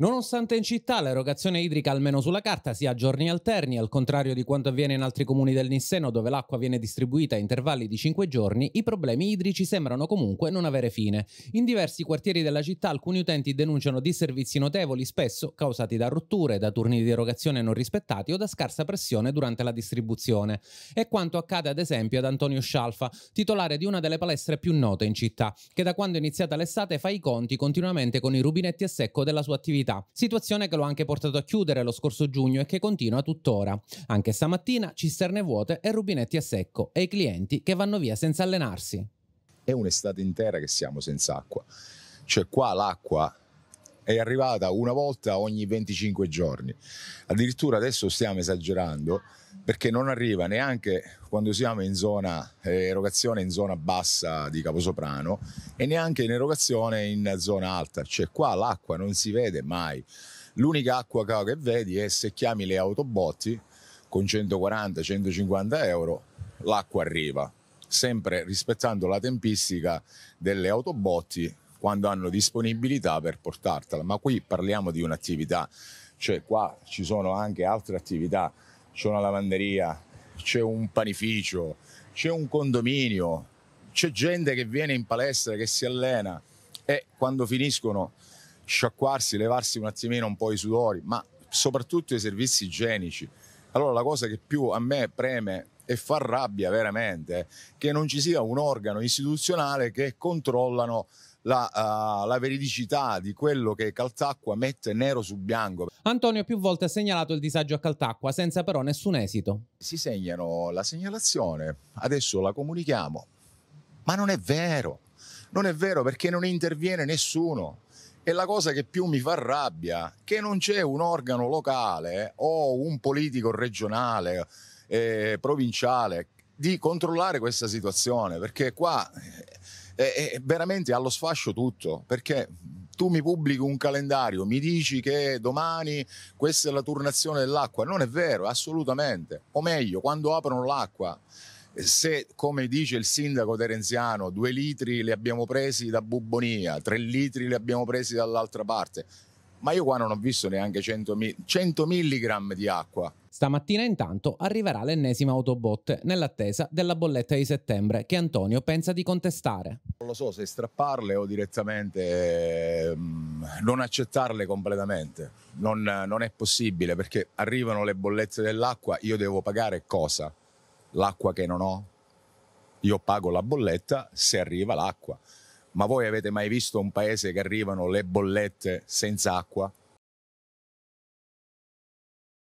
Nonostante in città l'erogazione idrica, almeno sulla carta, sia a giorni alterni, al contrario di quanto avviene in altri comuni del Nisseno dove l'acqua viene distribuita a intervalli di 5 giorni, i problemi idrici sembrano comunque non avere fine. In diversi quartieri della città alcuni utenti denunciano disservizi notevoli, spesso causati da rotture, da turni di erogazione non rispettati o da scarsa pressione durante la distribuzione. È quanto accade ad esempio ad Antonio Scialfa, titolare di una delle palestre più note in città, che da quando è iniziata l'estate fa i conti continuamente con i rubinetti a secco della sua attività università, situazione che lo ha anche portato a chiudere lo scorso giugno e che continua tuttora. Anche stamattina cisterne vuote e rubinetti a secco e i clienti che vanno via senza allenarsi. È un'estate intera che siamo senza acqua. Cioè qua l'acqua è arrivata una volta ogni 25 giorni. Addirittura adesso stiamo esagerando perché non arriva neanche quando siamo in zona eh, erogazione in zona bassa di Caposoprano e neanche in erogazione in zona alta, cioè qua l'acqua non si vede mai. L'unica acqua che vedi è se chiami le autobotti con 140-150 euro l'acqua arriva, sempre rispettando la tempistica delle autobotti quando hanno disponibilità per portartela. Ma qui parliamo di un'attività, cioè qua ci sono anche altre attività, c'è una lavanderia, c'è un panificio, c'è un condominio, c'è gente che viene in palestra, che si allena e quando finiscono sciacquarsi, levarsi un attimino un po' i sudori, ma soprattutto i servizi igienici. Allora la cosa che più a me preme e fa rabbia veramente è che non ci sia un organo istituzionale che controllano la, uh, la veridicità di quello che Caltacqua mette nero su bianco. Antonio più volte ha segnalato il disagio a Caltacqua, senza però nessun esito. Si segnano la segnalazione, adesso la comunichiamo. Ma non è vero, non è vero perché non interviene nessuno. E la cosa che più mi fa rabbia è che non c'è un organo locale eh, o un politico regionale, eh, provinciale, di controllare questa situazione, perché qua eh, è veramente allo sfascio tutto, perché tu mi pubblichi un calendario, mi dici che domani questa è la turnazione dell'acqua, non è vero, assolutamente. O meglio, quando aprono l'acqua, eh, se come dice il sindaco Terenziano, due litri li abbiamo presi da Bubonia, tre litri li abbiamo presi dall'altra parte, ma io qua non ho visto neanche 100, mi- 100 mg di acqua. Stamattina intanto arriverà l'ennesima autobot nell'attesa della bolletta di settembre che Antonio pensa di contestare. Non lo so se strapparle o direttamente ehm, non accettarle completamente. Non, non è possibile perché arrivano le bollette dell'acqua, io devo pagare cosa? L'acqua che non ho? Io pago la bolletta se arriva l'acqua ma voi avete mai visto un paese che arrivano le bollette senza acqua?